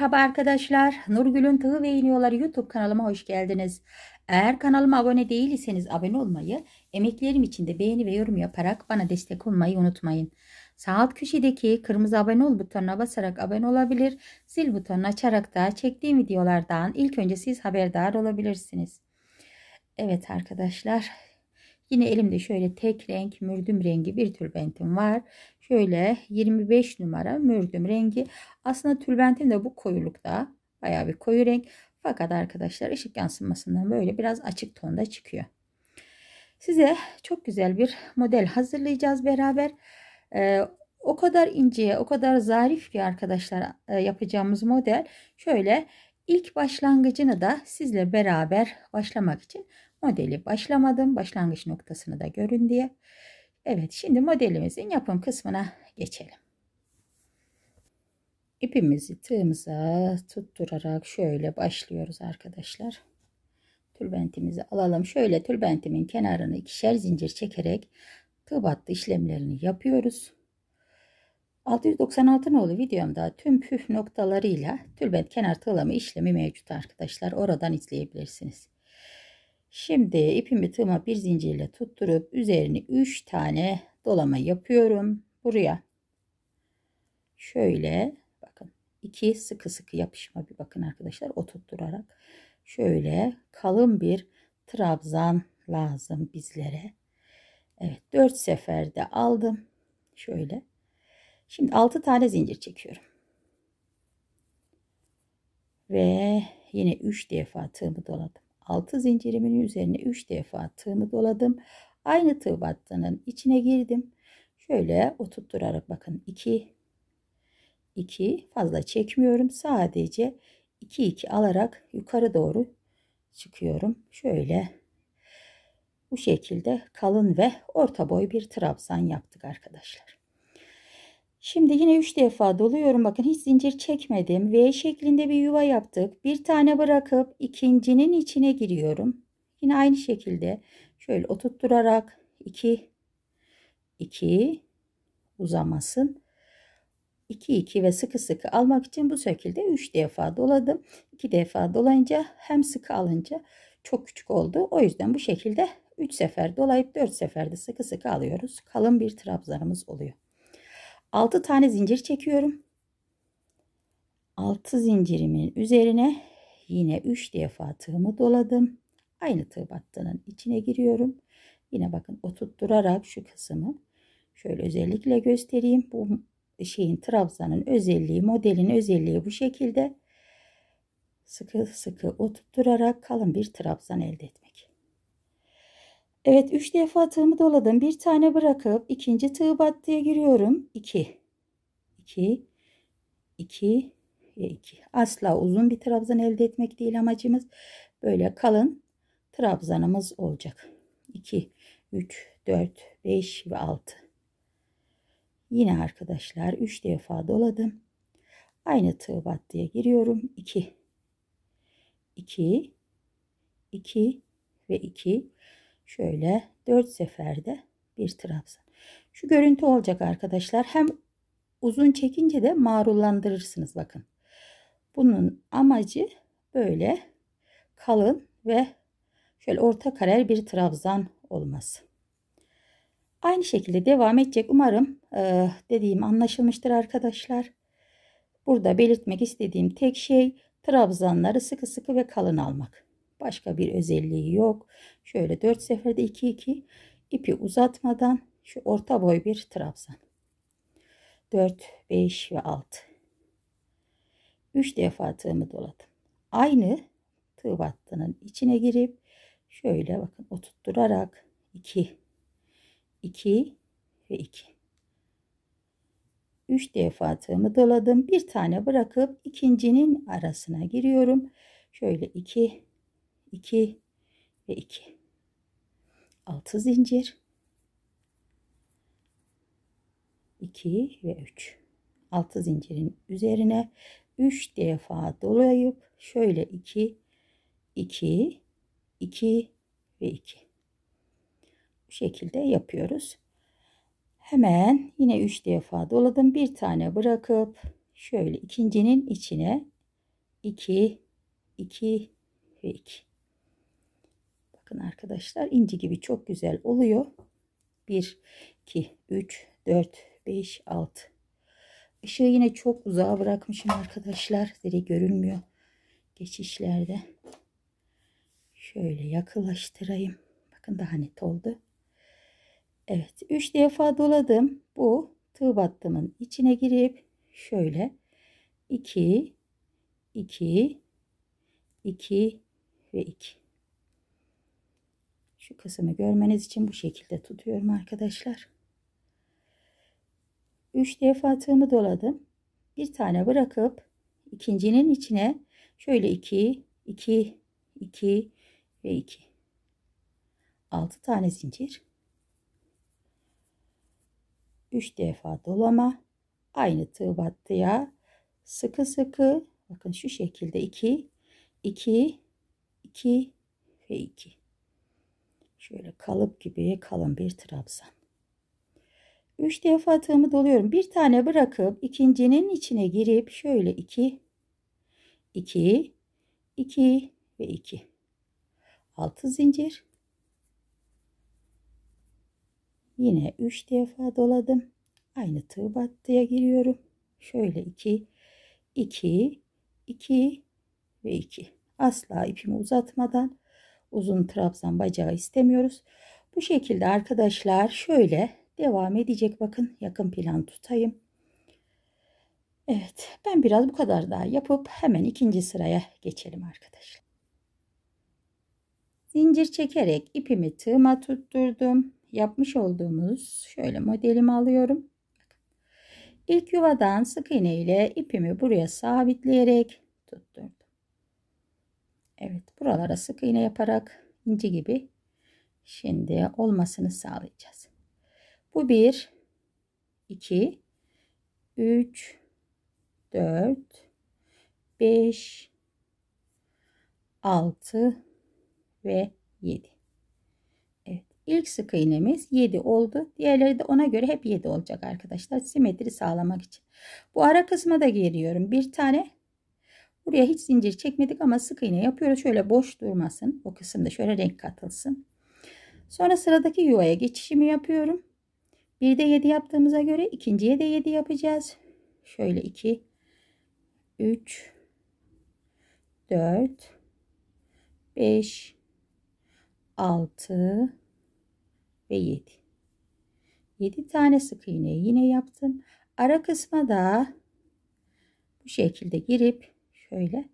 Merhaba arkadaşlar. Nurgül'ün Tığı ve İğniyorları YouTube kanalıma hoş geldiniz. Eğer kanalıma abone değilseniz abone olmayı, emeklerim için de beğeni ve yorum yaparak bana destek olmayı unutmayın. Sağ alt köşedeki kırmızı abone ol butonuna basarak abone olabilir, zil butonunu açarak da çektiğim videolardan ilk önce siz haberdar olabilirsiniz. Evet arkadaşlar, yine elimde şöyle tek renk mürdüm rengi bir tülbentim var şöyle 25 numara mürdüm rengi. Aslında tülbentim de bu koyulukta. Bayağı bir koyu renk. Fakat arkadaşlar ışık yansımasından böyle biraz açık tonda çıkıyor. Size çok güzel bir model hazırlayacağız beraber. Ee, o kadar ince, o kadar zarif ki arkadaşlar e, yapacağımız model. Şöyle ilk başlangıcını da sizle beraber başlamak için modeli başlamadım. Başlangıç noktasını da görün diye. Evet şimdi modelimizin yapım kısmına geçelim. İpimizi tığımıza tutturarak şöyle başlıyoruz arkadaşlar. Tülbentimizi alalım. Şöyle tülbentimin kenarını ikişer zincir çekerek tığ battı işlemlerini yapıyoruz. 696 nolu videomda tüm püf noktalarıyla tülbent kenar tığlama işlemi mevcut arkadaşlar. Oradan izleyebilirsiniz. Şimdi ipimi tığıma bir zincirle tutturup üzerine 3 tane dolama yapıyorum. Buraya şöyle bakın 2 sıkı sıkı yapışma bir bakın arkadaşlar o oturtturarak şöyle kalın bir trabzan lazım bizlere. Evet 4 seferde aldım. Şöyle. Şimdi 6 tane zincir çekiyorum. Ve yine 3 defa tığımı doladım altı zincirimin üzerine üç defa tığımı doladım. Aynı tığ battının içine girdim. Şöyle oturtturarak bakın 2 2 fazla çekmiyorum. Sadece 2 2 alarak yukarı doğru çıkıyorum. Şöyle bu şekilde kalın ve orta boy bir trabzan yaptık arkadaşlar. Şimdi yine 3 defa doluyorum. Bakın hiç zincir çekmedim. V şeklinde bir yuva yaptık. Bir tane bırakıp ikincinin içine giriyorum. Yine aynı şekilde şöyle oturtturarak 2 2 uzamasın. 2 2 ve sıkı sıkı almak için bu şekilde 3 defa doladım. 2 defa dolayınca hem sıkı alınca çok küçük oldu. O yüzden bu şekilde 3 sefer dolayıp 4 seferde sıkı sıkı alıyoruz. Kalın bir trabzanımız oluyor. 6 tane zincir çekiyorum. 6 zincirimin üzerine yine 3 defa tığımı doladım. Aynı tığ battının içine giriyorum. Yine bakın oturtturarak şu kısmı şöyle özellikle göstereyim. Bu şeyin trabzanın özelliği, modelin özelliği bu şekilde. Sıkı sıkı oturtturarak kalın bir trabzan elde etmek. Evet üç defa tığımı doladım. Bir tane bırakıp ikinci tığ battıya giriyorum. 2 2 2 ve 2. Asla uzun bir trabzan elde etmek değil amacımız. Böyle kalın trabzanımız olacak. 2 3 4 5 ve 6. Yine arkadaşlar 3 defa doladım. Aynı tığ battıya giriyorum. 2 2 2 ve 2 Şöyle 4 seferde bir trabzan. Şu görüntü olacak arkadaşlar. Hem uzun çekince de marullandırırsınız bakın. Bunun amacı böyle kalın ve şöyle orta karer bir trabzan olması. Aynı şekilde devam edecek. Umarım e, dediğim anlaşılmıştır arkadaşlar. Burada belirtmek istediğim tek şey trabzanları sıkı sıkı ve kalın almak. Başka bir özelliği yok. Şöyle 4 seferde 2 2 ipi uzatmadan şu orta boy bir trabzan. 4, 5 ve 6. 3 defa tığımı doladım. Aynı tığ battının içine girip şöyle bakın oturtturarak 2 2 ve 2 3 defa tığımı doladım. Bir tane bırakıp ikincinin arasına giriyorum. Şöyle 2 2 ve 2. 6 zincir. 2 ve 3. 6 zincirin üzerine 3 defa dolayıp şöyle 2 2 2 ve 2. Bu şekilde yapıyoruz. Hemen yine 3 defa doladım. Bir tane bırakıp şöyle ikincinin içine 2 2 ve 2. Bakın arkadaşlar inci gibi çok güzel oluyor. 1, 2, 3, 4, 5, 6. Işığı yine çok uzağa bırakmışım arkadaşlar. Direkt görünmüyor geçişlerde. Şöyle yakınlaştırayım. Bakın daha net oldu. Evet 3 defa doladım. Bu tığ battımın içine girip şöyle 2 2 2 ve 2 şu kısmı görmeniz için bu şekilde tutuyorum arkadaşlar. 3 defa tığımı doladım. Bir tane bırakıp ikincinin içine şöyle 2, 2, 2 ve 2. 6 tane zincir. 3 defa dolama. Aynı tığ battıya sıkı sıkı bakın şu şekilde 2, 2, 2 ve 2. Şöyle kalıp gibi kalın bir trabzan. 3 defa tığımı doluyorum. Bir tane bırakıp ikincinin içine girip şöyle 2 2 2 ve 2. 6 zincir. Yine 3 defa doladım. Aynı tığ battıya giriyorum. Şöyle 2 2 2 ve 2. Asla ipimi uzatmadan uzun trabzan bacağı istemiyoruz. Bu şekilde arkadaşlar şöyle devam edecek. Bakın yakın plan tutayım. Evet ben biraz bu kadar daha yapıp hemen ikinci sıraya geçelim arkadaşlar. Zincir çekerek ipimi tığıma tutturdum. Yapmış olduğumuz şöyle modelimi alıyorum. İlk yuvadan sık iğne ile ipimi buraya sabitleyerek tutturdum. Evet buralara sık iğne yaparak ince gibi şimdi olmasını sağlayacağız. Bu bir, iki, üç, dört, beş, altı ve yedi. Evet ilk sık iğnemiz yedi oldu. Diğerleri de ona göre hep yedi olacak arkadaşlar simetri sağlamak için. Bu ara kısma da giriyorum. Bir tane Buraya hiç zincir çekmedik ama sık iğne yapıyoruz. Şöyle boş durmasın. O kısımda şöyle renk katılsın. Sonra sıradaki yuvaya geçişimi yapıyorum. Bir de 7 yaptığımıza göre ikinciye de 7 yapacağız. Şöyle 2 3 4 5 6 ve 7. 7 tane sık iğne yine yaptım. Ara kısma da bu şekilde girip Şöyle.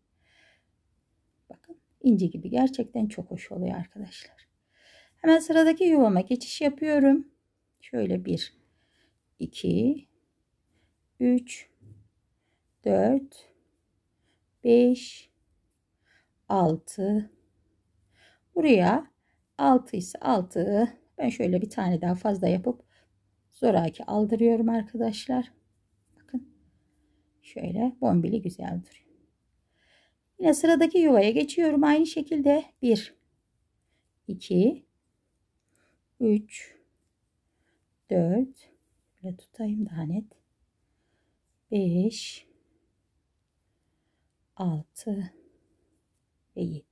Bakın ince gibi gerçekten çok hoş oluyor arkadaşlar. Hemen sıradaki yuvama geçiş yapıyorum. Şöyle 1, 2, 3, 4, 5, 6. Buraya 6 ise 6. Ben şöyle bir tane daha fazla yapıp zoraki aldırıyorum arkadaşlar. Bakın şöyle bombili güzel duruyor. Yine sıradaki yuvaya geçiyorum. Aynı şekilde 1, 2, 3, 4, böyle tutayım daha net. 5, 6 ve 7.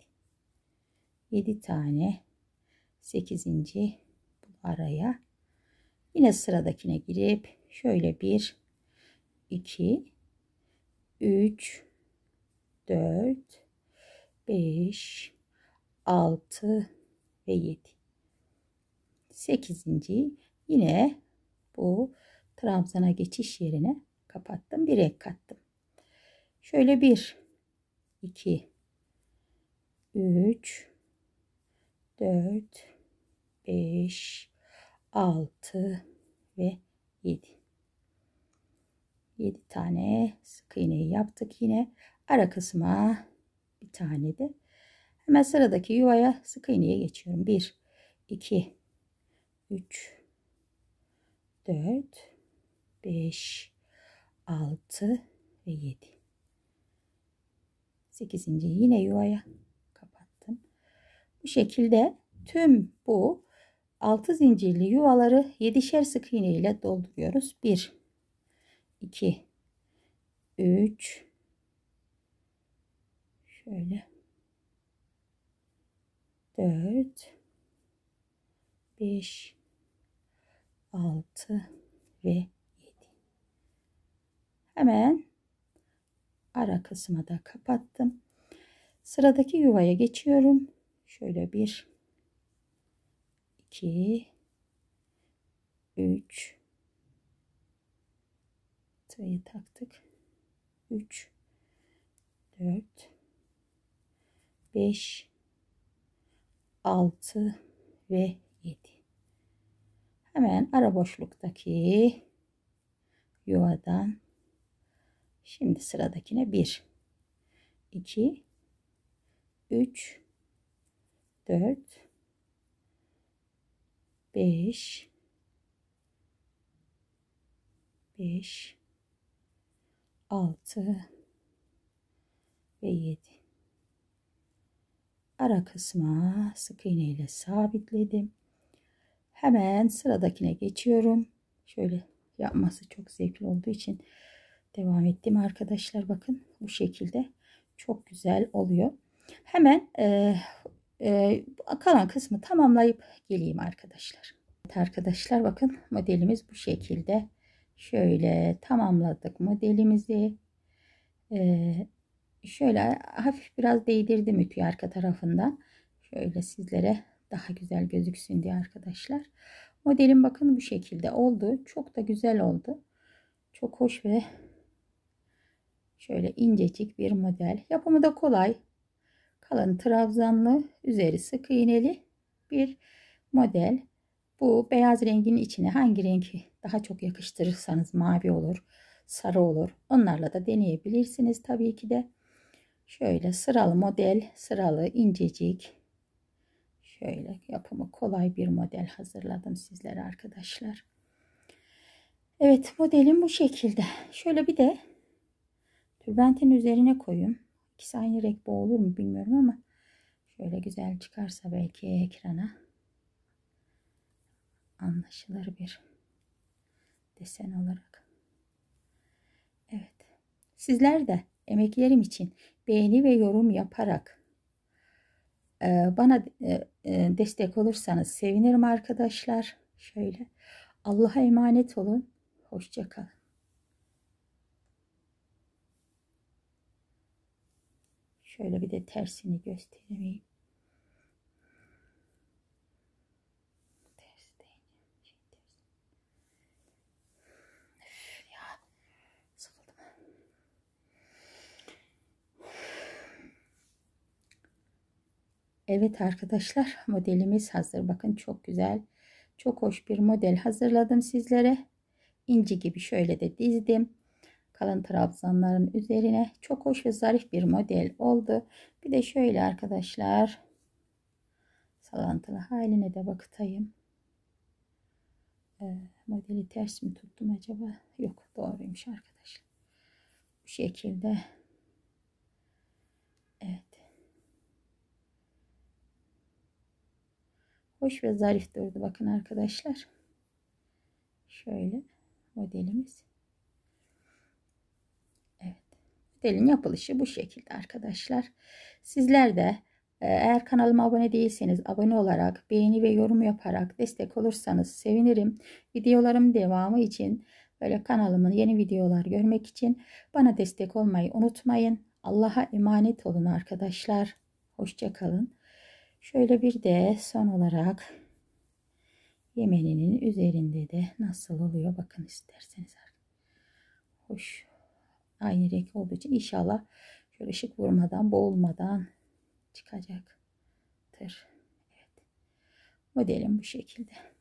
7 tane 8. bu araya yine sıradakine girip şöyle 1 2 3 4, 5, 6 ve 7. 8. yine bu trabzana geçiş yerine kapattım. Bir ek kattım. Şöyle 1, 2, 3, 4, 5, 6 ve 7. 7 tane sık iğneyi yaptık yine ara kısma bir tane de hemen sıradaki yuvaya sık iğneye geçiyorum. 1 2 3 4 5 6 ve 7 8. yine yuvaya kapattım. Bu şekilde tüm bu 6 zincirli yuvaları 7'şer sık iğne ile dolduruyoruz. 1 2 3 Şöyle. 4 5 6 ve 7. Hemen ara kısmı da kapattım. Sıradaki yuvaya geçiyorum. Şöyle 1 2 3 tığ'ı taktık. 3 4 5 6 ve 7 hemen ara boşluktaki yuvadan şimdi sıradakine 1 2 3 4 5 5 6 ve 7 ara kısma sık iğne ile sabitledim. Hemen sıradakine geçiyorum. Şöyle yapması çok zevkli olduğu için devam ettim arkadaşlar. Bakın bu şekilde çok güzel oluyor. Hemen e, e, kalan kısmı tamamlayıp geleyim arkadaşlar. Evet arkadaşlar bakın modelimiz bu şekilde. Şöyle tamamladık modelimizi. E, şöyle hafif biraz değdirdim ütüyü arka tarafından. Şöyle sizlere daha güzel gözüksün diye arkadaşlar. Modelim bakın bu şekilde oldu. Çok da güzel oldu. Çok hoş ve şöyle incecik bir model. Yapımı da kolay. Kalın trabzanlı, üzeri sık iğneli bir model. Bu beyaz rengin içine hangi rengi daha çok yakıştırırsanız mavi olur, sarı olur. Onlarla da deneyebilirsiniz tabii ki de. Şöyle sıralı model, sıralı incecik. Şöyle yapımı kolay bir model hazırladım sizlere arkadaşlar. Evet modelim bu şekilde. Şöyle bir de tübentin üzerine koyayım. İkisi aynı renk bu olur mu bilmiyorum ama şöyle güzel çıkarsa belki ekrana anlaşılır bir desen olarak. Evet. Sizler de emeklerim için beğeni ve yorum yaparak e, bana e, e, destek olursanız sevinirim arkadaşlar. Şöyle Allah'a emanet olun. Hoşçakalın. Şöyle bir de tersini göstereyim. Evet arkadaşlar modelimiz hazır. Bakın çok güzel. Çok hoş bir model hazırladım sizlere. İnci gibi şöyle de dizdim. Kalın trabzanların üzerine çok hoş ve zarif bir model oldu. Bir de şöyle arkadaşlar salantılı haline de bakıtayım. Ee, modeli ters mi tuttum acaba? Yok doğruymuş arkadaşlar. Bu şekilde. Evet. Hoş ve zarif durdu. Bakın arkadaşlar. Şöyle modelimiz. Evet. Modelin yapılışı bu şekilde arkadaşlar. Sizler de e, eğer kanalıma abone değilseniz abone olarak, beğeni ve yorum yaparak destek olursanız sevinirim. Videolarım devamı için böyle kanalımın yeni videolar görmek için bana destek olmayı unutmayın. Allah'a emanet olun arkadaşlar. Hoşçakalın. Şöyle bir de son olarak yemeninin üzerinde de nasıl oluyor bakın isterseniz. Hoş. Aynı renk olduğu için inşallah şöyle ışık vurmadan boğulmadan çıkacaktır. Evet. Modelim bu şekilde.